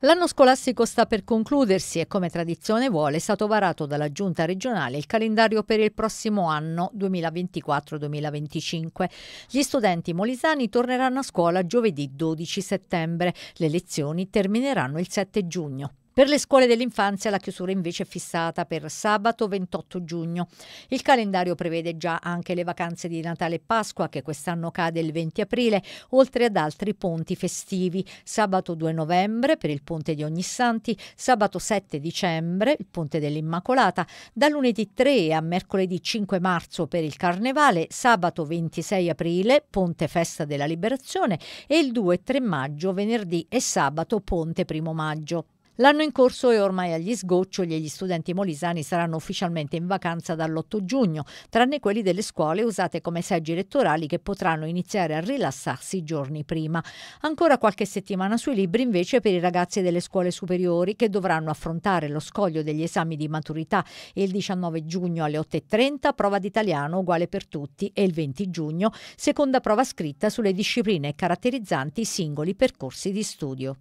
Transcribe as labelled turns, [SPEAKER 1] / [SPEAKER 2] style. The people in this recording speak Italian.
[SPEAKER 1] L'anno scolastico sta per concludersi e come tradizione vuole è stato varato dalla Giunta regionale il calendario per il prossimo anno 2024-2025. Gli studenti molisani torneranno a scuola giovedì 12 settembre. Le lezioni termineranno il 7 giugno. Per le scuole dell'infanzia la chiusura invece è fissata per sabato 28 giugno. Il calendario prevede già anche le vacanze di Natale e Pasqua che quest'anno cade il 20 aprile, oltre ad altri ponti festivi. Sabato 2 novembre per il ponte di Ogni Santi, sabato 7 dicembre il ponte dell'Immacolata, da lunedì 3 a mercoledì 5 marzo per il Carnevale, sabato 26 aprile ponte festa della Liberazione e il 2 e 3 maggio, venerdì e sabato ponte 1 maggio. L'anno in corso è ormai agli sgoccioli e gli studenti molisani saranno ufficialmente in vacanza dall'8 giugno, tranne quelli delle scuole usate come seggi elettorali che potranno iniziare a rilassarsi giorni prima. Ancora qualche settimana sui libri invece per i ragazzi delle scuole superiori che dovranno affrontare lo scoglio degli esami di maturità il 19 giugno alle 8.30, prova d'italiano uguale per tutti e il 20 giugno seconda prova scritta sulle discipline caratterizzanti i singoli percorsi di studio.